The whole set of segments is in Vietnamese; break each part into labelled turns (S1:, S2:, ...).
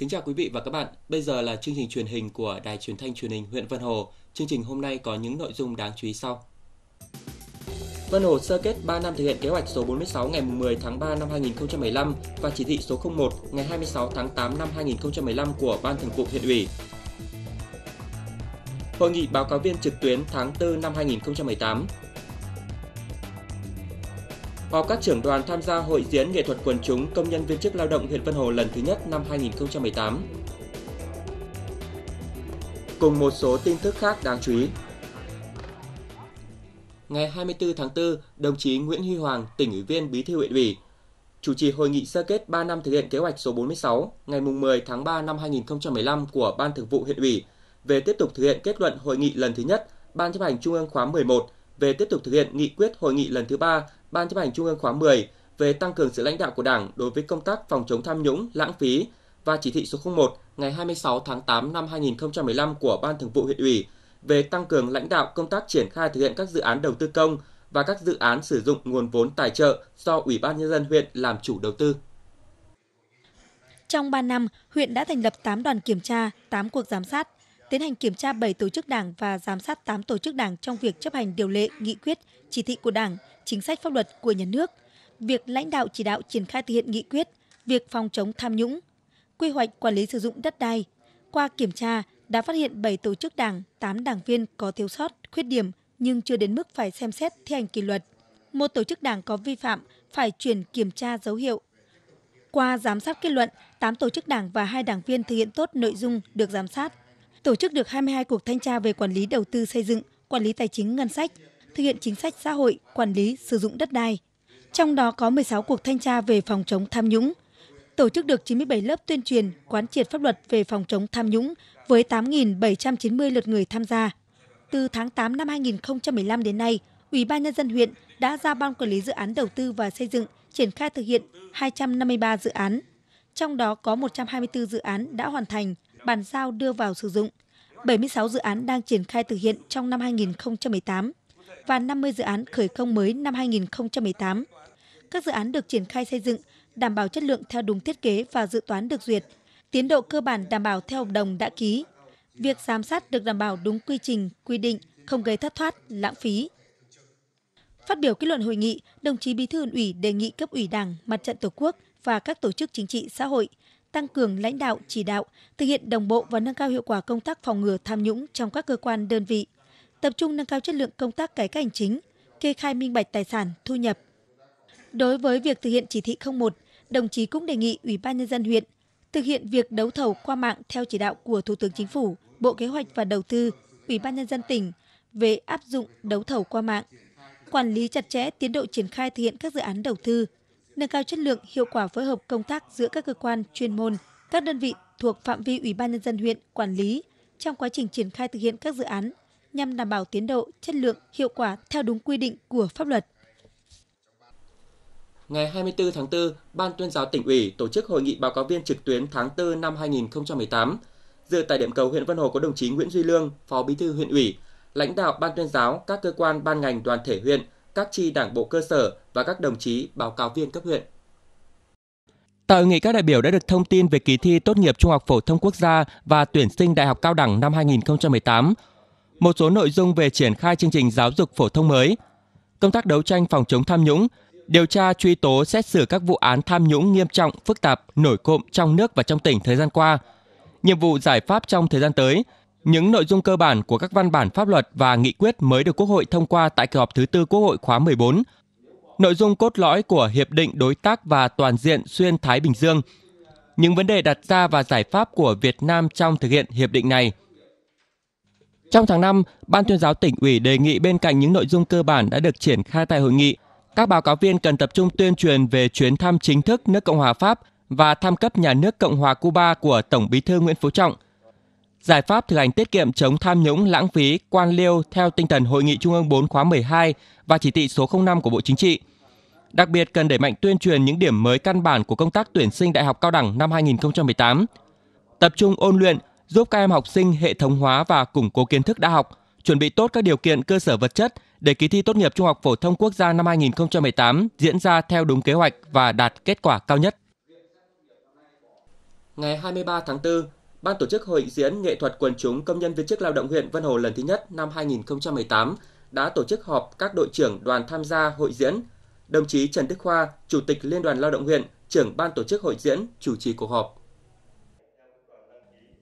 S1: Kính chào quý vị và các bạn. Bây giờ là chương trình truyền hình của Đài Truyền thanh Truyền hình huyện Vân Hồ. Chương trình hôm nay có những nội dung đáng chú ý sau. Vân Hồ sơ kết 3 năm thực hiện kế hoạch số 46 ngày 10 tháng 3 năm 2015 và chỉ thị số 01 ngày 26 tháng 8 năm 2015 của Ban Thường vụ huyện ủy. Hội nghị báo cáo viên trực tuyến tháng 4 năm 2018 vào các trưởng đoàn tham gia hội diễn nghệ thuật quần chúng công nhân viên chức lao động huyện Vân Hồ lần thứ nhất năm 2018. Cùng một số tin tức khác đáng chú ý. Ngày 24 tháng 4, đồng chí Nguyễn Huy Hoàng, tỉnh ủy viên Bí thư huyện ủy, chủ trì hội nghị sơ kết 3 năm thực hiện kế hoạch số 46 ngày 10 tháng 3 năm 2015 của Ban Thường vụ huyện ủy về tiếp tục thực hiện kết luận hội nghị lần thứ nhất Ban chấp hành Trung ương khóa 11 về tiếp tục thực hiện nghị quyết hội nghị lần thứ 3 Ban chấp hành Trung ương khóa 10 về tăng cường sự lãnh đạo của Đảng đối với công tác phòng chống tham nhũng, lãng phí và chỉ thị số 01 ngày 26 tháng 8 năm 2015 của Ban Thường vụ huyện ủy về tăng cường lãnh đạo công tác triển khai thực hiện các dự án đầu tư công và các dự án sử dụng nguồn vốn tài trợ do Ủy ban nhân dân huyện làm chủ đầu tư.
S2: Trong 3 năm, huyện đã thành lập 8 đoàn kiểm tra, 8 cuộc giám sát, tiến hành kiểm tra 7 tổ chức đảng và giám sát 8 tổ chức đảng trong việc chấp hành điều lệ, nghị quyết, chỉ thị của Đảng, chính sách pháp luật của nhà nước, việc lãnh đạo chỉ đạo triển khai thực hiện nghị quyết, việc phòng chống tham nhũng, quy hoạch quản lý sử dụng đất đai. Qua kiểm tra đã phát hiện 7 tổ chức đảng, 8 đảng viên có thiếu sót, khuyết điểm nhưng chưa đến mức phải xem xét thi hành kỷ luật. Một tổ chức đảng có vi phạm phải chuyển kiểm tra dấu hiệu. Qua giám sát kết luận, 8 tổ chức đảng và 2 đảng viên thực hiện tốt nội dung được giám sát tổ chức được 22 cuộc thanh tra về quản lý đầu tư xây dựng, quản lý tài chính ngân sách, thực hiện chính sách xã hội, quản lý sử dụng đất đai. Trong đó có 16 cuộc thanh tra về phòng chống tham nhũng, tổ chức được 97 lớp tuyên truyền, quán triệt pháp luật về phòng chống tham nhũng với 8.790 lượt người tham gia. Từ tháng 8 năm 2015 đến nay, Ủy ban Nhân dân huyện đã giao Ban Quản lý Dự án Đầu tư và Xây dựng triển khai thực hiện 253 dự án. Trong đó có 124 dự án đã hoàn thành, bàn giao đưa vào sử dụng. 76 dự án đang triển khai thực hiện trong năm 2018 và 50 dự án khởi công mới năm 2018. Các dự án được triển khai xây dựng đảm bảo chất lượng theo đúng thiết kế và dự toán được duyệt, tiến độ cơ bản đảm bảo theo hợp đồng đã ký. Việc giám sát được đảm bảo đúng quy trình, quy định, không gây thất thoát, lãng phí. Phát biểu kết luận hội nghị, đồng chí Bí thư ủy đề nghị cấp ủy Đảng, Mặt trận Tổ quốc và các tổ chức chính trị xã hội tăng cường lãnh đạo, chỉ đạo, thực hiện đồng bộ và nâng cao hiệu quả công tác phòng ngừa tham nhũng trong các cơ quan đơn vị, tập trung nâng cao chất lượng công tác cải cách hành chính, kê khai minh bạch tài sản, thu nhập. Đối với việc thực hiện chỉ thị 01, đồng chí cũng đề nghị Ủy ban nhân dân huyện thực hiện việc đấu thầu qua mạng theo chỉ đạo của Thủ tướng Chính phủ, Bộ Kế hoạch và Đầu tư, Ủy ban nhân dân tỉnh về áp dụng đấu thầu qua mạng, quản lý chặt chẽ tiến độ triển khai thực hiện các dự án đầu tư nâng cao chất lượng, hiệu quả phối hợp công tác giữa các cơ quan chuyên môn, các đơn vị thuộc phạm vi Ủy ban nhân dân huyện quản lý trong quá trình triển khai thực hiện các dự án nhằm đảm bảo tiến độ, chất lượng, hiệu quả theo đúng quy định của pháp luật.
S1: Ngày 24 tháng 4, Ban tuyên giáo tỉnh ủy tổ chức hội nghị báo cáo viên trực tuyến tháng 4 năm 2018. Dự tại điểm cầu huyện Vân Hồ có đồng chí Nguyễn Duy Lương, Phó Bí thư huyện ủy, lãnh đạo Ban tuyên giáo, các cơ quan ban ngành đoàn thể huyện, các chi đảng bộ cơ sở và các đồng chí báo cáo viên cấp huyện. Tại hội nghị các đại biểu đã được thông tin về kỳ thi tốt nghiệp trung học phổ thông quốc gia và tuyển sinh đại học cao đẳng năm 2018, một số nội dung về triển khai chương trình giáo dục phổ thông mới, công tác đấu tranh phòng chống tham nhũng, điều tra truy tố xét xử các vụ án tham nhũng nghiêm trọng, phức tạp, nổi cộm trong nước và trong tỉnh thời gian qua, nhiệm vụ giải pháp trong thời gian tới – những nội dung cơ bản của các văn bản pháp luật và nghị quyết mới được Quốc hội thông qua tại kỳ họp thứ tư Quốc hội khóa 14. Nội dung cốt lõi của hiệp định đối tác và toàn diện xuyên Thái Bình Dương. Những vấn đề đặt ra và giải pháp của Việt Nam trong thực hiện hiệp định này. Trong tháng 5, Ban tuyên giáo tỉnh ủy đề nghị bên cạnh những nội dung cơ bản đã được triển khai tại hội nghị, các báo cáo viên cần tập trung tuyên truyền về chuyến thăm chính thức nước Cộng hòa Pháp và thăm cấp nhà nước Cộng hòa Cuba của Tổng Bí thư Nguyễn Phú Trọng – Giải pháp thực hành tiết kiệm chống tham nhũng lãng phí quan liêu theo tinh thần Hội nghị Trung ương 4 khóa 12 và chỉ thị số 05 của Bộ Chính trị. Đặc biệt cần đẩy mạnh tuyên truyền những điểm mới căn bản của công tác tuyển sinh đại học cao đẳng năm 2018. Tập trung ôn luyện, giúp các em học sinh hệ thống hóa và củng cố kiến thức đã học, chuẩn bị tốt các điều kiện cơ sở vật chất để kỳ thi tốt nghiệp Trung học phổ thông quốc gia năm 2018 diễn ra theo đúng kế hoạch và đạt kết quả cao nhất. Ngày 23 tháng 4, Ban tổ chức Hội diễn nghệ thuật quần chúng công nhân viên chức lao động huyện Vân Hồ lần thứ nhất năm 2018 đã tổ chức họp các đội trưởng đoàn tham gia hội diễn. Đồng chí Trần Đức Khoa, Chủ tịch Liên đoàn Lao động huyện, trưởng ban tổ chức hội diễn, chủ trì cuộc họp.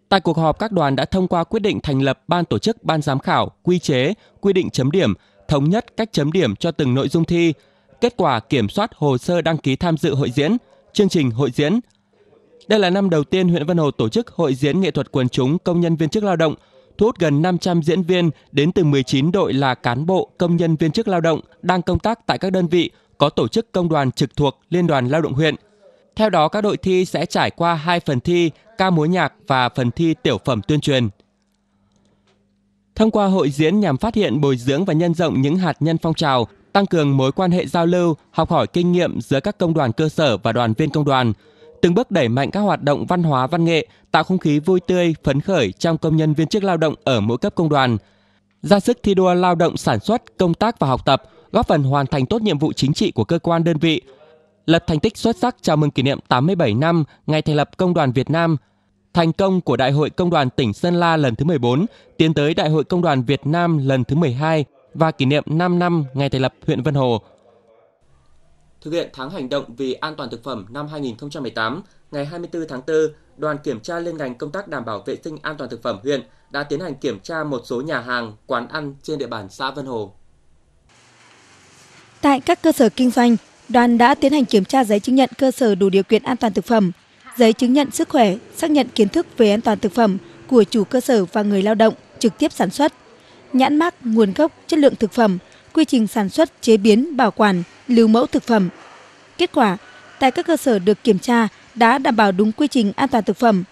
S1: Tại cuộc họp, các đoàn đã thông qua quyết định thành lập ban tổ chức, ban giám khảo, quy chế, quy định chấm điểm, thống nhất cách chấm điểm cho từng nội dung thi, kết quả kiểm soát hồ sơ đăng ký tham dự hội diễn, chương trình hội diễn, đây là năm đầu tiên huyện Vân Hồ tổ chức hội diễn nghệ thuật quần chúng công nhân viên chức lao động, thu hút gần 500 diễn viên đến từ 19 đội là cán bộ, công nhân viên chức lao động đang công tác tại các đơn vị có tổ chức công đoàn trực thuộc Liên đoàn Lao động huyện. Theo đó, các đội thi sẽ trải qua hai phần thi ca múa nhạc và phần thi tiểu phẩm tuyên truyền. Thông qua hội diễn nhằm phát hiện bồi dưỡng và nhân rộng những hạt nhân phong trào, tăng cường mối quan hệ giao lưu, học hỏi kinh nghiệm giữa các công đoàn cơ sở và đoàn viên công đoàn – từng bước đẩy mạnh các hoạt động văn hóa văn nghệ, tạo không khí vui tươi, phấn khởi trong công nhân viên chức lao động ở mỗi cấp công đoàn. Ra sức thi đua lao động sản xuất, công tác và học tập, góp phần hoàn thành tốt nhiệm vụ chính trị của cơ quan đơn vị, lập thành tích xuất sắc chào mừng kỷ niệm 87 năm ngày thành lập Công đoàn Việt Nam, thành công của Đại hội Công đoàn tỉnh Sơn La lần thứ 14, tiến tới Đại hội Công đoàn Việt Nam lần thứ 12 và kỷ niệm 5 năm ngày thành lập huyện Vân Hồ – Thực hiện tháng hành động vì an toàn thực phẩm năm 2018, ngày 24 tháng 4, đoàn kiểm tra liên ngành công tác đảm bảo vệ sinh an toàn thực phẩm huyện đã tiến hành kiểm tra một số nhà hàng, quán ăn trên địa bàn xã Vân Hồ.
S2: Tại các cơ sở kinh doanh, đoàn đã tiến hành kiểm tra giấy chứng nhận cơ sở đủ điều kiện an toàn thực phẩm, giấy chứng nhận sức khỏe, xác nhận kiến thức về an toàn thực phẩm của chủ cơ sở và người lao động trực tiếp sản xuất, nhãn mác, nguồn gốc, chất lượng thực phẩm, quy trình sản xuất, chế biến, bảo quản, lưu mẫu thực phẩm. Kết quả, tại các cơ sở được kiểm tra đã đảm bảo đúng quy trình an toàn thực phẩm.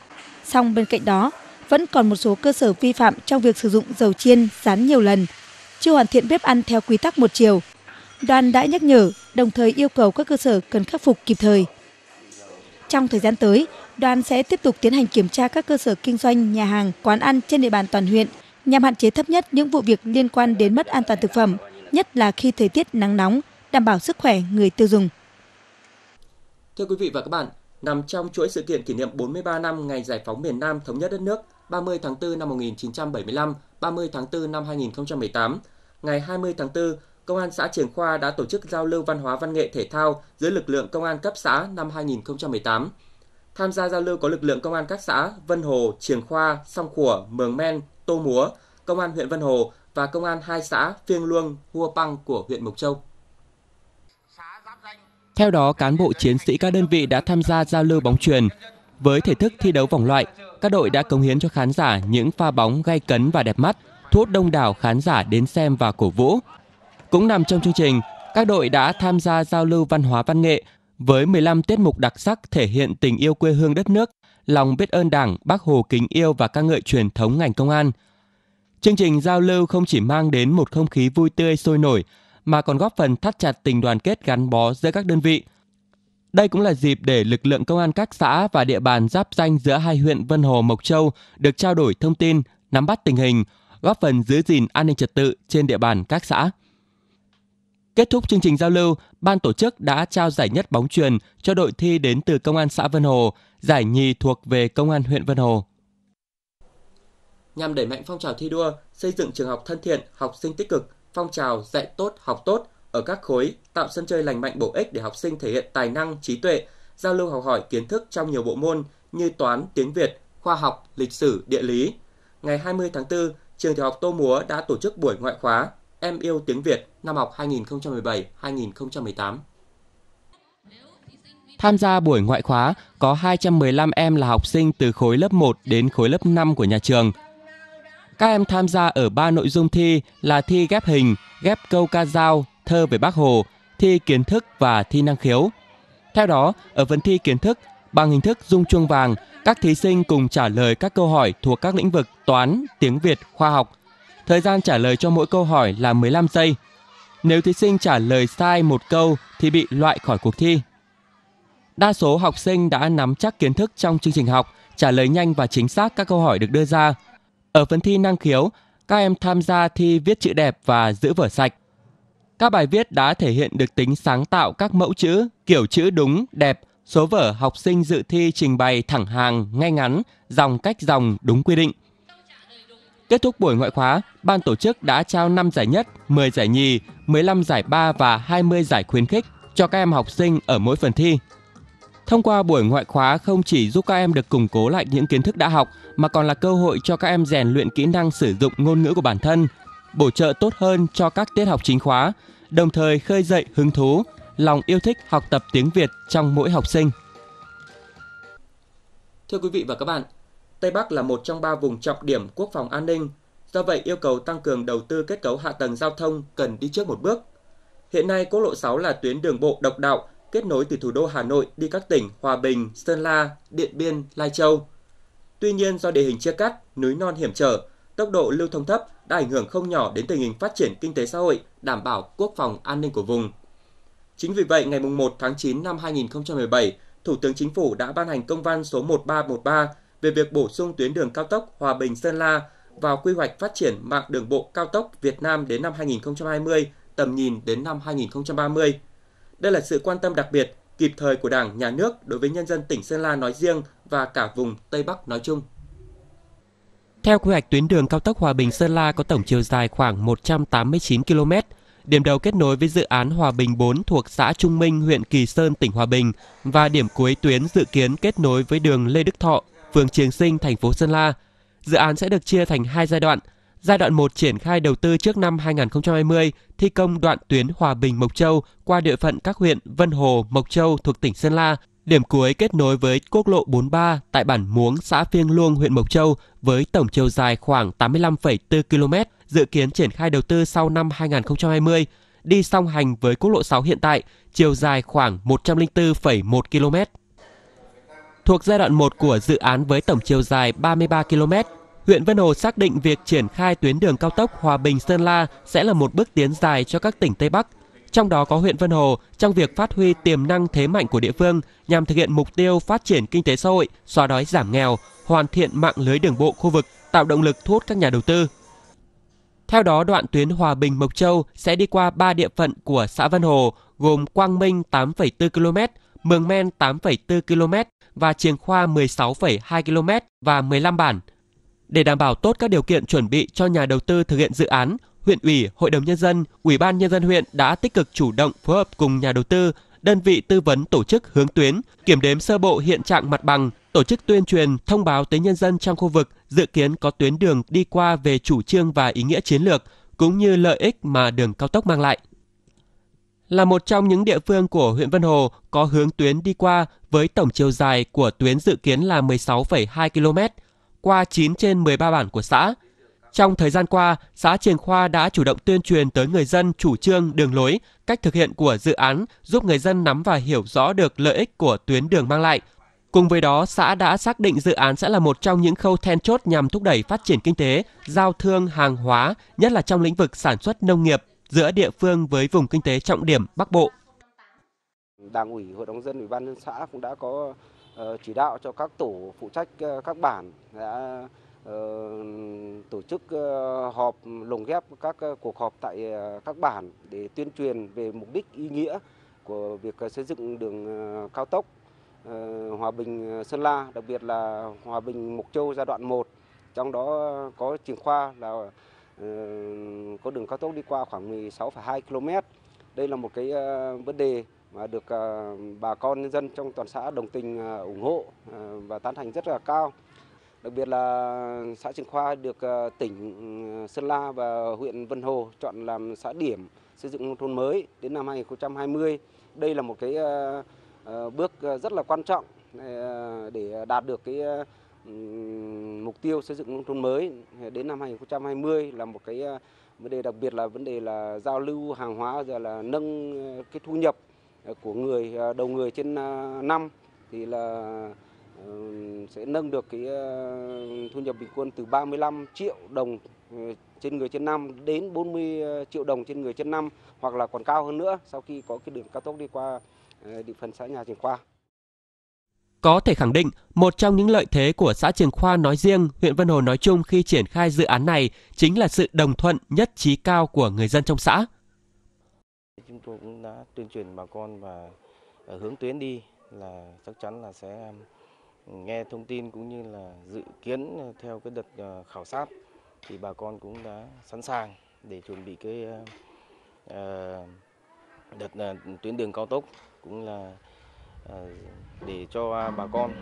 S2: Song bên cạnh đó, vẫn còn một số cơ sở vi phạm trong việc sử dụng dầu chiên rán nhiều lần, chưa hoàn thiện bếp ăn theo quy tắc một chiều. Đoàn đã nhắc nhở, đồng thời yêu cầu các cơ sở cần khắc phục kịp thời. Trong thời gian tới, đoàn sẽ tiếp tục tiến hành kiểm tra các cơ sở kinh doanh, nhà hàng, quán ăn trên địa bàn toàn huyện nhằm hạn chế thấp nhất những vụ việc liên quan đến mất an toàn thực phẩm, nhất là khi thời tiết nắng nóng, đảm bảo sức khỏe người tiêu dùng.
S1: Thưa quý vị và các bạn, nằm trong chuỗi sự kiện kỷ niệm 43 năm ngày giải phóng miền Nam thống nhất đất nước 30 tháng 4 năm 1975, 30 tháng 4 năm 2018, ngày 20 tháng 4, Công an xã Trường Khoa đã tổ chức giao lưu văn hóa văn nghệ thể thao giữa lực lượng công an cấp xã năm 2018. Tham gia giao lưu có lực lượng công an các xã Vân Hồ, Trường Khoa, Song Khủa, Mường Men, Tô Múa, công an huyện Vân Hồ và công an hai xã Phiêng Luông, Hua Păng của huyện Mộc Châu. Theo đó, cán bộ chiến sĩ các đơn vị đã tham gia giao lưu bóng truyền. Với thể thức thi đấu vòng loại, các đội đã cống hiến cho khán giả những pha bóng gay cấn và đẹp mắt, thu hút đông đảo khán giả đến xem và cổ vũ. Cũng nằm trong chương trình, các đội đã tham gia giao lưu văn hóa văn nghệ với 15 tiết mục đặc sắc thể hiện tình yêu quê hương đất nước, lòng biết ơn Đảng, Bác Hồ kính yêu và ca ngợi truyền thống ngành công an. Chương trình giao lưu không chỉ mang đến một không khí vui tươi sôi nổi mà còn góp phần thắt chặt tình đoàn kết gắn bó giữa các đơn vị. Đây cũng là dịp để lực lượng công an các xã và địa bàn giáp danh giữa hai huyện Vân Hồ Mộc Châu được trao đổi thông tin, nắm bắt tình hình, góp phần giữ gìn an ninh trật tự trên địa bàn các xã. Kết thúc chương trình giao lưu, ban tổ chức đã trao giải nhất bóng truyền cho đội thi đến từ công an xã Vân Hồ, giải nhì thuộc về công an huyện Vân Hồ. Nhằm đẩy mạnh phong trào thi đua, xây dựng trường học thân thiện, học sinh tích cực, phong trào dạy tốt, học tốt ở các khối tạo sân chơi lành mạnh bổ ích để học sinh thể hiện tài năng, trí tuệ, giao lưu học hỏi kiến thức trong nhiều bộ môn như toán, tiếng Việt, khoa học, lịch sử, địa lý. Ngày 20 tháng 4, trường tiểu học Tô Múa đã tổ chức buổi ngoại khóa Em yêu tiếng Việt năm học 2017-2018. Tham gia buổi ngoại khóa có 215 em là học sinh từ khối lớp 1 đến khối lớp 5 của nhà trường – các em tham gia ở ba nội dung thi là thi ghép hình, ghép câu ca dao, thơ về Bác Hồ, thi kiến thức và thi năng khiếu. Theo đó, ở phần thi kiến thức, bằng hình thức dung chuông vàng, các thí sinh cùng trả lời các câu hỏi thuộc các lĩnh vực toán, tiếng Việt, khoa học. Thời gian trả lời cho mỗi câu hỏi là 15 giây. Nếu thí sinh trả lời sai một câu thì bị loại khỏi cuộc thi. Đa số học sinh đã nắm chắc kiến thức trong chương trình học, trả lời nhanh và chính xác các câu hỏi được đưa ra – ở phần thi năng khiếu, các em tham gia thi viết chữ đẹp và giữ vở sạch. Các bài viết đã thể hiện được tính sáng tạo các mẫu chữ, kiểu chữ đúng, đẹp, số vở học sinh dự thi trình bày thẳng hàng, ngay ngắn, dòng cách dòng đúng quy định. Kết thúc buổi ngoại khóa, ban tổ chức đã trao 5 giải nhất, 10 giải nhì, 15 giải ba và 20 giải khuyến khích cho các em học sinh ở mỗi phần thi. Thông qua buổi ngoại khóa không chỉ giúp các em được củng cố lại những kiến thức đã học mà còn là cơ hội cho các em rèn luyện kỹ năng sử dụng ngôn ngữ của bản thân, bổ trợ tốt hơn cho các tiết học chính khóa, đồng thời khơi dậy hứng thú, lòng yêu thích học tập tiếng Việt trong mỗi học sinh. Thưa quý vị và các bạn, Tây Bắc là một trong ba vùng trọng điểm quốc phòng an ninh, do vậy yêu cầu tăng cường đầu tư kết cấu hạ tầng giao thông cần đi trước một bước. Hiện nay, quốc lộ 6 là tuyến đường bộ độc đạo kết nối từ thủ đô Hà Nội đi các tỉnh Hòa Bình, Sơn La, Điện Biên, Lai Châu. Tuy nhiên do địa hình chia cắt, núi non hiểm trở, tốc độ lưu thông thấp đã ảnh hưởng không nhỏ đến tình hình phát triển kinh tế xã hội, đảm bảo quốc phòng an ninh của vùng. Chính vì vậy, ngày 1 tháng 9 năm 2017, Thủ tướng Chính phủ đã ban hành công văn số 1313 về việc bổ sung tuyến đường cao tốc Hòa Bình Sơn La vào quy hoạch phát triển mạng đường bộ cao tốc Việt Nam đến năm 2020, tầm nhìn đến năm 2030. Đây là sự quan tâm đặc biệt, kịp thời của Đảng, Nhà nước đối với nhân dân tỉnh Sơn La nói riêng và cả vùng Tây Bắc nói chung. Theo quy hoạch tuyến đường cao tốc Hòa Bình Sơn La có tổng chiều dài khoảng 189 km, điểm đầu kết nối với dự án Hòa Bình 4 thuộc xã Trung Minh, huyện Kỳ Sơn, tỉnh Hòa Bình và điểm cuối tuyến dự kiến kết nối với đường Lê Đức Thọ, phường Triềng Sinh, thành phố Sơn La. Dự án sẽ được chia thành hai giai đoạn – Giai đoạn 1 triển khai đầu tư trước năm 2020, thi công đoạn tuyến Hòa Bình Mộc Châu qua địa phận các huyện Vân Hồ, Mộc Châu thuộc tỉnh Sơn La, điểm cuối kết nối với quốc lộ 43 tại bản Muống, xã Phiêng Luông, huyện Mộc Châu với tổng chiều dài khoảng 85,4 km, dự kiến triển khai đầu tư sau năm 2020, đi song hành với quốc lộ 6 hiện tại, chiều dài khoảng 104,1 km. Thuộc giai đoạn 1 của dự án với tổng chiều dài 33 km, huyện Vân Hồ xác định việc triển khai tuyến đường cao tốc Hòa Bình Sơn La sẽ là một bước tiến dài cho các tỉnh Tây Bắc, trong đó có huyện Vân Hồ trong việc phát huy tiềm năng thế mạnh của địa phương nhằm thực hiện mục tiêu phát triển kinh tế xã hội, xóa đói giảm nghèo, hoàn thiện mạng lưới đường bộ khu vực, tạo động lực thu hút các nhà đầu tư. Theo đó, đoạn tuyến Hòa Bình Mộc Châu sẽ đi qua 3 địa phận của xã Vân Hồ gồm Quang Minh 8,4 km, Mường Men 8,4 km và Triềng Khoa 16,2 km và 15 bản. Để đảm bảo tốt các điều kiện chuẩn bị cho nhà đầu tư thực hiện dự án, huyện ủy, hội đồng nhân dân, ủy ban nhân dân huyện đã tích cực chủ động phối hợp cùng nhà đầu tư, đơn vị tư vấn tổ chức hướng tuyến, kiểm đếm sơ bộ hiện trạng mặt bằng, tổ chức tuyên truyền thông báo tới nhân dân trong khu vực dự kiến có tuyến đường đi qua về chủ trương và ý nghĩa chiến lược cũng như lợi ích mà đường cao tốc mang lại. Là một trong những địa phương của huyện Vân Hồ có hướng tuyến đi qua với tổng chiều dài của tuyến dự kiến là 16,2 km, qua 9 trên 13 bản của xã. Trong thời gian qua, xã Triềng Khoa đã chủ động tuyên truyền tới người dân chủ trương, đường lối, cách thực hiện của dự án, giúp người dân nắm và hiểu rõ được lợi ích của tuyến đường mang lại. Cùng với đó, xã đã xác định dự án sẽ là một trong những khâu then chốt nhằm thúc đẩy phát triển kinh tế, giao thương hàng hóa, nhất là trong lĩnh vực sản xuất nông nghiệp giữa địa phương với vùng kinh tế trọng điểm Bắc Bộ.
S3: Đảng ủy, Hội đồng dân, Ủy ban nhân xã cũng đã có Ờ, chỉ đạo cho các tổ phụ trách ờ, các bản đã ờ, tổ chức họp lồng ghép các cuộc họp tại các bản để tuyên truyền về mục đích ý nghĩa của việc xây dựng đường cao tốc Hòa Bình Sơn La, đặc biệt là Hòa Bình Mộc Châu giai đoạn 1. Trong đó có trường khoa là có đường cao tốc đi qua khoảng 16,2 km. Đây là một cái vấn đề mà được ờ, bà con nhân dân trong toàn xã đồng tình ờ, ủng hộ ờ, và tán thành rất là cao. Đặc biệt là xã Trường Khoa được tỉnh ừ, Sơn La và huyện Vân Hồ chọn làm xã điểm xây dựng nông thôn mới đến năm 2020. Đây là một cái bước rất là quan trọng để đạt được cái ừ, mục tiêu xây dựng nông thôn mới đến năm 2020 là một cái vấn đề đặc biệt là vấn đề là giao lưu hàng hóa rồi là nâng cái thu nhập Ờ, của người ờ, đầu người trên ờ, năm thì là sẽ nâng được cái thu nhập bình quân từ 35 triệu đồng trên người trên năm đến 40 triệu đồng trên người trên năm hoặc là còn cao hơn nữa sau khi có cái đường cao tốc đi qua địa phận xã nhà Trường Khoa.
S1: Có thể khẳng định, một trong những lợi thế của xã Trường Khoa nói riêng, huyện Vân Hồ nói chung khi triển khai dự án này chính là sự đồng thuận nhất trí cao của người dân trong xã.
S3: Chúng tôi cũng đã tuyên truyền bà con và ờ, hướng tuyến đi là chắc chắn là sẽ ừ, nghe thông tin cũng như là dự kiến theo cái đợt ờ, khảo sát thì bà con cũng đã sẵn sàng để chuẩn bị cái ờ, đợt tuyến đường cao tốc cũng là để cho bà con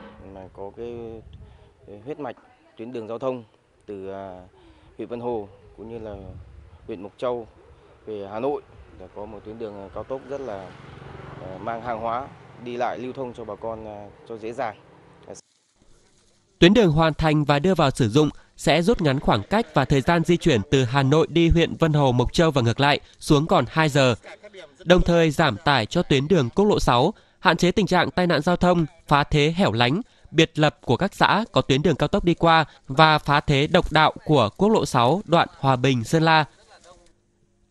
S3: có cái huyết mạch tuyến đường giao thông từ huyện Vân Hồ cũng như là huyện Mộc Châu về Hà Nội để dạ, có một tuyến đường à, cao tốc rất là à, mang hàng hóa đi lại lưu thông cho bà con à, cho dễ dàng.
S1: Tuyến đường hoàn thành và đưa vào sử dụng sẽ rút ngắn khoảng cách và thời gian di chuyển từ Hà Nội đi huyện Vân Hồ, Mộc Châu và ngược lại xuống còn 2 giờ. Đồng thời giảm tải cho tuyến đường quốc lộ 6, hạn chế tình trạng tai nạn giao thông, phá thế hẻo lánh, biệt lập của các xã có tuyến đường cao tốc đi qua và phá thế độc đạo của quốc lộ 6 đoạn Hòa Bình Sơn La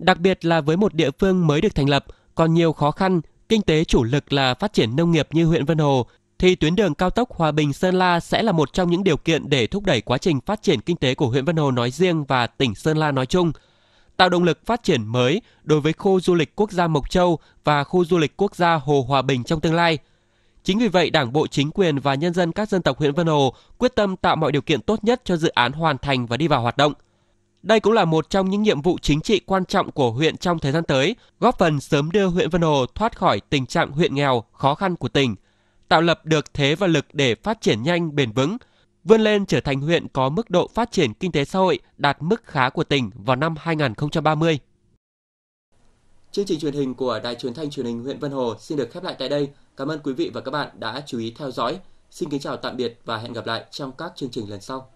S1: đặc biệt là với một địa phương mới được thành lập, còn nhiều khó khăn, kinh tế chủ lực là phát triển nông nghiệp như huyện Vân Hồ, thì tuyến đường cao tốc Hòa Bình Sơn La sẽ là một trong những điều kiện để thúc đẩy quá trình phát triển kinh tế của huyện Vân Hồ nói riêng và tỉnh Sơn La nói chung, tạo động lực phát triển mới đối với khu du lịch quốc gia Mộc Châu và khu du lịch quốc gia Hồ Hòa Bình trong tương lai. Chính vì vậy, Đảng bộ chính quyền và nhân dân các dân tộc huyện Vân Hồ quyết tâm tạo mọi điều kiện tốt nhất cho dự án hoàn thành và đi vào hoạt động. Đây cũng là một trong những nhiệm vụ chính trị quan trọng của huyện trong thời gian tới, góp phần sớm đưa huyện Vân Hồ thoát khỏi tình trạng huyện nghèo, khó khăn của tỉnh, tạo lập được thế và lực để phát triển nhanh, bền vững, vươn lên trở thành huyện có mức độ phát triển kinh tế xã hội đạt mức khá của tỉnh vào năm 2030. Chương trình truyền hình của Đài Truyền thanh Truyền hình huyện Vân Hồ xin được khép lại tại đây. Cảm ơn quý vị và các bạn đã chú ý theo dõi. Xin kính chào tạm biệt và hẹn gặp lại trong các chương trình lần sau.